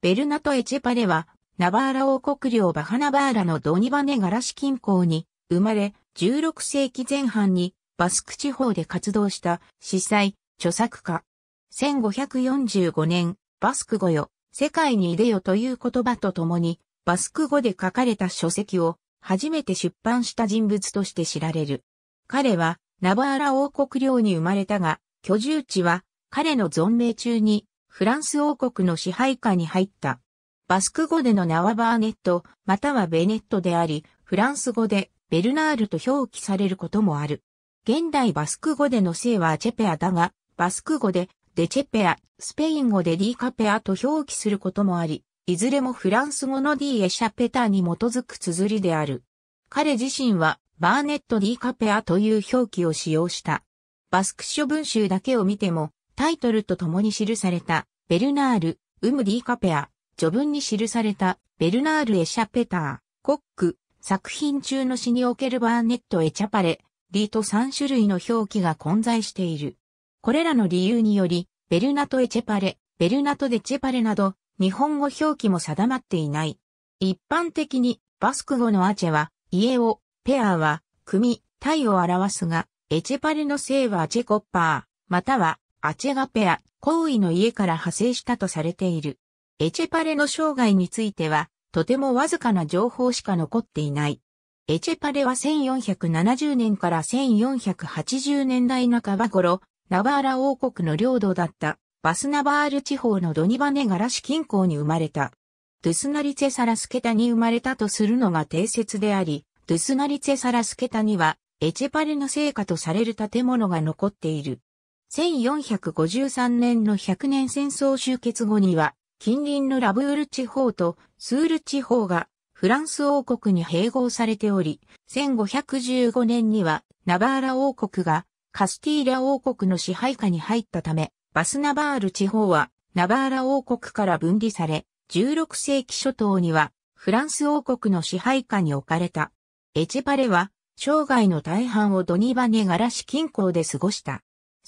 ベルナト・エチェパレは、ナバーラ王国領バハナバーラのドニバネガラシ近郊に生まれ、16世紀前半にバスク地方で活動した司祭、著作家。1545年、バスク語よ、世界に出よという言葉とともに、バスク語で書かれた書籍を初めて出版した人物として知られる。彼は、ナバーラ王国領に生まれたが、居住地は彼の存命中にフランス王国の支配下に入った。バスク語での名はバーネット、またはベネットであり、フランス語でベルナールと表記されることもある。現代バスク語での姓はチェペアだが、バスク語でデチェペア、スペイン語でディーカペアと表記することもあり、いずれもフランス語のディエシャペタに基づく綴りである。彼自身はバーネット・ディーカペアという表記を使用した。バスク書文集だけを見ても、タイトルと共に記された、ベルナール、ウムディカペア、序文に記された、ベルナール・エシャペター、コック、作品中の詩におけるバーネット・エチャパレ、リーと3種類の表記が混在している。これらの理由により、ベルナト・エチェパレ、ベルナト・デチェパレなど、日本語表記も定まっていない。一般的に、バスク語のアチェは、家を、ペアは、組、タイを表すが、エチェパレの姓はチェコッパー、または、アチェガペア、行位の家から派生したとされている。エチェパレの生涯については、とてもわずかな情報しか残っていない。エチェパレは1470年から1480年代半ば頃、ナバーラ王国の領土だったバスナバール地方のドニバネガラ市近郊に生まれた。ドゥスナリツェサラスケタに生まれたとするのが定説であり、ドゥスナリツェサラスケタにはエチェパレの成果とされる建物が残っている。1453年の100年戦争終結後には、近隣のラブール地方とスール地方がフランス王国に併合されており、1515年にはナバーラ王国がカスティーラ王国の支配下に入ったため、バスナバール地方はナバーラ王国から分離され、16世紀初頭にはフランス王国の支配下に置かれた。エチェパレは生涯の大半をドニバネガラシ近郊で過ごした。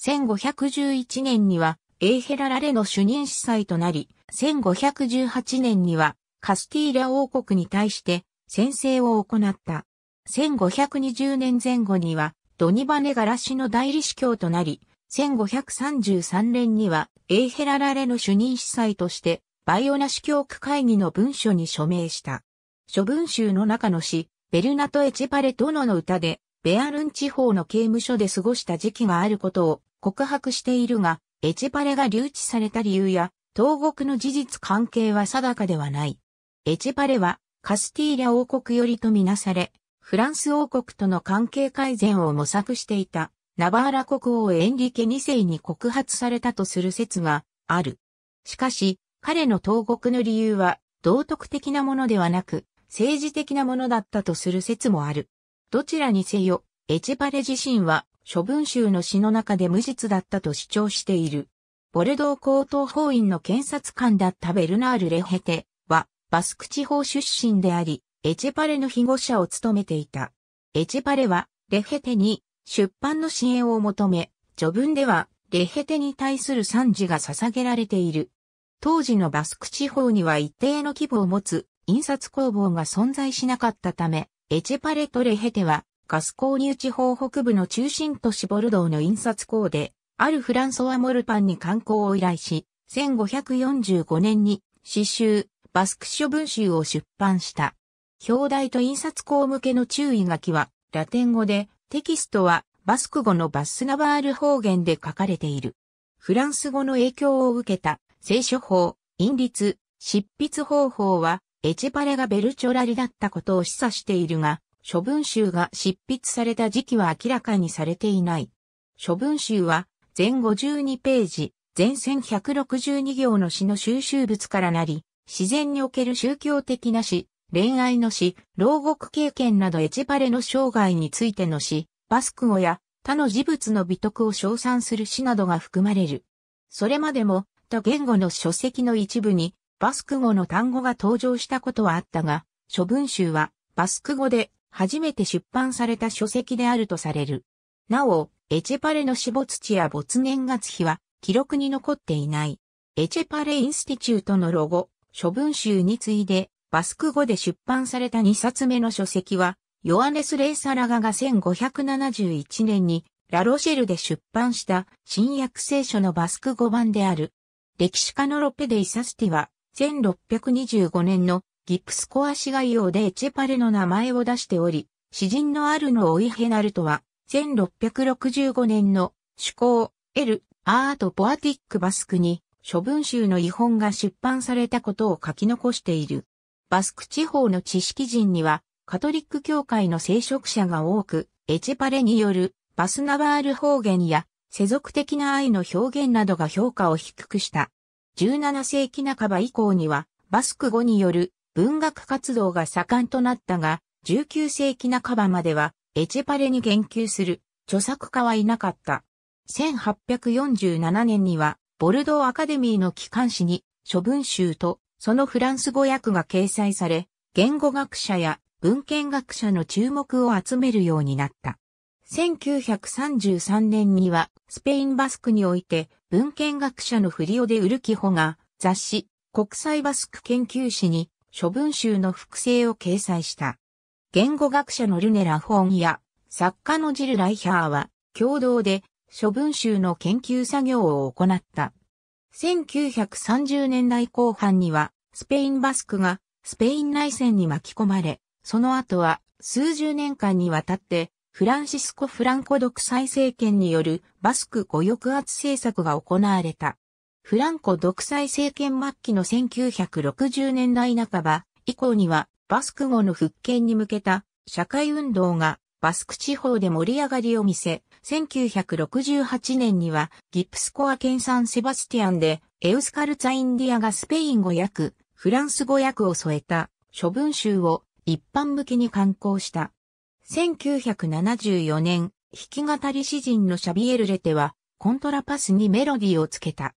1511年にはエーヘララレの主任司祭となり、1518年にはカスティーラ王国に対して宣誓を行った。1520年前後にはドニバネガラシの代理司教となり、1533年にはエーヘララレの主任司祭としてバイオナ司教区会議の文書に署名した。諸文集の中の詩、ベルナト・エチパレ・殿の歌で、ベアルン地方の刑務所で過ごした時期があることを告白しているが、エチェパレが留置された理由や、東国の事実関係は定かではない。エチェパレは、カスティーリャ王国よりとみなされ、フランス王国との関係改善を模索していた、ナバーラ国王エンリケ2世に告発されたとする説がある。しかし、彼の投獄の理由は、道徳的なものではなく、政治的なものだったとする説もある。どちらにせよ、エチェパレ自身は、処分集の詩の中で無実だったと主張している。ボルドー高等法院の検察官だったベルナール・レヘテは、バスク地方出身であり、エチェパレの被護者を務めていた。エチェパレは、レヘテに出版の支援を求め、序文では、レヘテに対する賛辞が捧げられている。当時のバスク地方には一定の規模を持つ印刷工房が存在しなかったため、エチェパレとレヘテはガス購入地方北部の中心都市ボルドーの印刷工で、あるフランソワ・モルパンに観光を依頼し、1545年に詩集、バスク書文集を出版した。表題と印刷工向けの注意書きは、ラテン語で、テキストはバスク語のバスナバール方言で書かれている。フランス語の影響を受けた、聖書法、印律、執筆方法は、エチパレがベルチョラリだったことを示唆しているが、処分集が執筆された時期は明らかにされていない。処分集は全52ページ、全1162行の詩の収集物からなり、自然における宗教的な詩、恋愛の詩、牢獄経験などエチバレの生涯についての詩、バスク語や他の事物の美徳を称賛する詩などが含まれる。それまでも、他言語の書籍の一部に、バスク語の単語が登場したことはあったが、諸文集は、バスク語で初めて出版された書籍であるとされる。なお、エチェパレの死没地や没年月日は記録に残っていない。エチェパレインスティチュートのロゴ、処分集に次いで、バスク語で出版された2冊目の書籍は、ヨアネス・レイサラガが1571年にラロシェルで出版した新約聖書のバスク語版である。歴史家のロペデ・イサスティは、1625年のギプスコア市街用でエチェパレの名前を出しており、詩人のアルノ・オイヘナルトは、1665年の主公、エル・アート・ポアティック・バスクに、処分集の遺本が出版されたことを書き残している。バスク地方の知識人には、カトリック教会の聖職者が多く、エチェパレによるバスナバール方言や世俗的な愛の表現などが評価を低くした。17世紀半ば以降には、バスク語による文学活動が盛んとなったが、19世紀半ばまではエチェパレに言及する著作家はいなかった。1847年には、ボルドーアカデミーの機関誌に、諸文集と、そのフランス語訳が掲載され、言語学者や文献学者の注目を集めるようになった。1933年には、スペインバスクにおいて、文献学者のフリオでウルキホが、雑誌、国際バスク研究誌に、処分集の複製を掲載した。言語学者のルネ・ラフォンや作家のジル・ライヒャーは共同で処分集の研究作業を行った。1930年代後半にはスペインバスクがスペイン内戦に巻き込まれ、その後は数十年間にわたってフランシスコ・フランコ独裁政権によるバスク語抑圧政策が行われた。フランコ独裁政権末期の1960年代半ば以降にはバスク語の復権に向けた社会運動がバスク地方で盛り上がりを見せ、1968年にはギプスコア県産セバスティアンでエウスカルツァインディアがスペイン語訳、フランス語訳を添えた処分集を一般向けに刊行した。1974年、弾き語り詩人のシャビエル・レテはコントラパスにメロディーをつけた。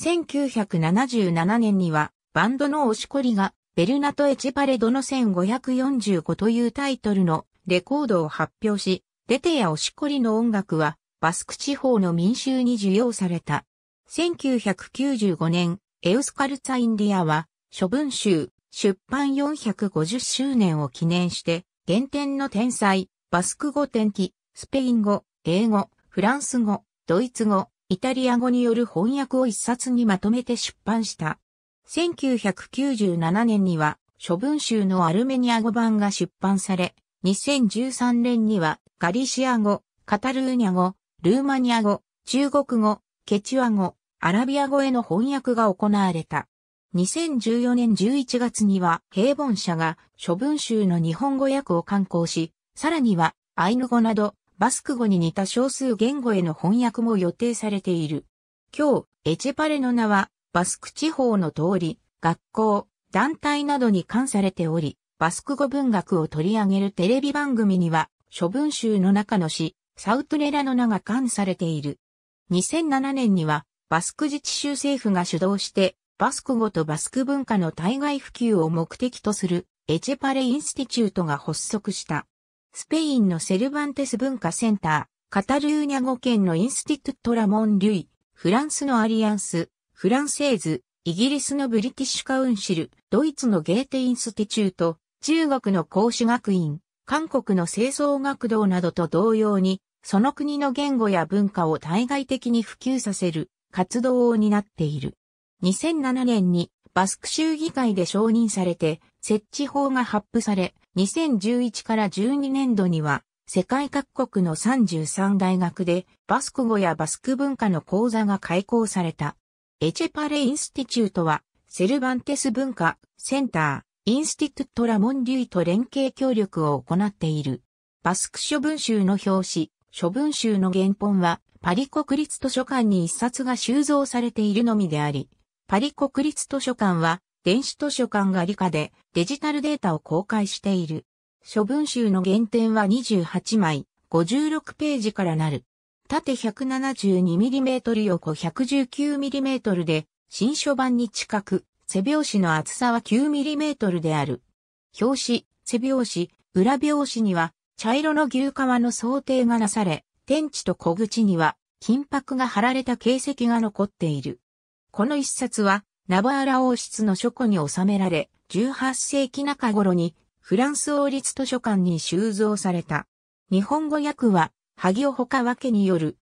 1977年にはバンドの押しこりがベルナト・エチパレドの1545というタイトルのレコードを発表し、デテや押しこりの音楽はバスク地方の民衆に受容された。1995年、エウスカルツァ・インディアは、処分集、出版450周年を記念して、原点の天才、バスク語天気、スペイン語、英語、フランス語、ドイツ語、イタリア語による翻訳を一冊にまとめて出版した。1997年には、処分集のアルメニア語版が出版され、2013年には、ガリシア語、カタルーニャ語、ルーマニア語、中国語、ケチュア語、アラビア語への翻訳が行われた。2014年11月には、平凡社が処分集の日本語訳を刊行し、さらには、アイヌ語など、バスク語に似た少数言語への翻訳も予定されている。今日、エチェパレの名は、バスク地方の通り、学校、団体などに関されており、バスク語文学を取り上げるテレビ番組には、諸文集の中の詩、サウトレラの名が関されている。2007年には、バスク自治州政府が主導して、バスク語とバスク文化の対外普及を目的とする、エチェパレインスティチュートが発足した。スペインのセルバンテス文化センター、カタルーニャ語圏のインスティトット・ラモン・リュイ、フランスのアリアンス、フランセーズ、イギリスのブリティッシュカウンシル、ドイツのゲーテインスティチュート、中国の孔子学院、韓国の清掃学堂などと同様に、その国の言語や文化を対外的に普及させる活動を担っている。2007年にバスク州議会で承認されて設置法が発布され、2011から12年度には、世界各国の33大学でバスク語やバスク文化の講座が開講された。エチェパレインスティチュートは、セルバンテス文化センター、インスティトゥットラモンデュイと連携協力を行っている。バスク書文集の表紙、書文集の原本は、パリ国立図書館に一冊が収蔵されているのみであり、パリ国立図書館は、電子図書館が理科でデジタルデータを公開している。処分集の原点は28枚、56ページからなる。縦 172mm 横 119mm で、新書版に近く、背表紙の厚さは 9mm である。表紙、背表紙、裏表紙には、茶色の牛革の想定がなされ、天地と小口には、金箔が貼られた形跡が残っている。この一冊は、ナバーラ王室の書庫に収められ、18世紀中頃にフランス王立図書館に収蔵された。日本語訳は、萩尾他訳による。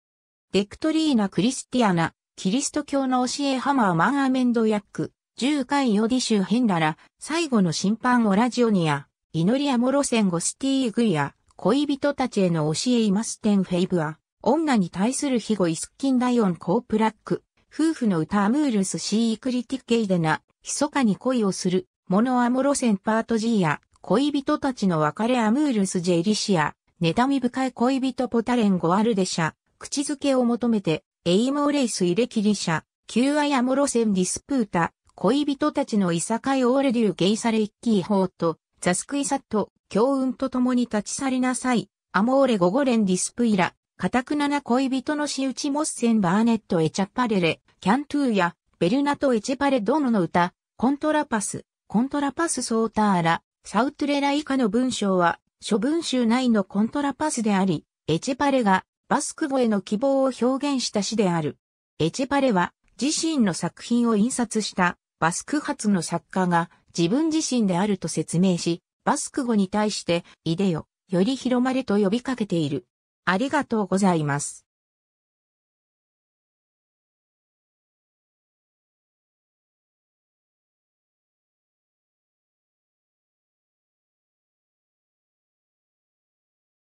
デクトリーナ・クリスティアナ、キリスト教の教えハマーマンアメンドヤック、10回ヨディシュヘンダラ、最後の審判オラジオニア、祈りアモロセンゴスティーグイア、恋人たちへの教えイマステンフェイブア、女に対する庇護イスキンライオンコープラック、夫婦の歌アムールスシークリティケイデナ、密かに恋をする、モノアモロセンパートジーや、恋人たちの別れアムールスジェリシア、妬み深い恋人ポタレンゴアルデシャ、口づけを求めて、エイモーレイスイレキリシャ、ューアモロセンディスプータ、恋人たちのいさかいオーレデューゲイサレイッキーホート、ザスクイサット、強運と共に立ち去りなさい、アモーレゴゴレンディスプイラ、カタクナな恋人の仕打ちモッセンバーネットエチャッパレレ、キャントゥーや、ベルナト・エチパレドノの歌、コントラパス、コントラパス・ソーターラ、サウトレラ以下の文章は、諸文集内のコントラパスであり、エチパレがバスク語への希望を表現した詩である。エチパレは自身の作品を印刷したバスク発の作家が自分自身であると説明し、バスク語に対して、いでよ、より広まれと呼びかけている。ありがとうございます。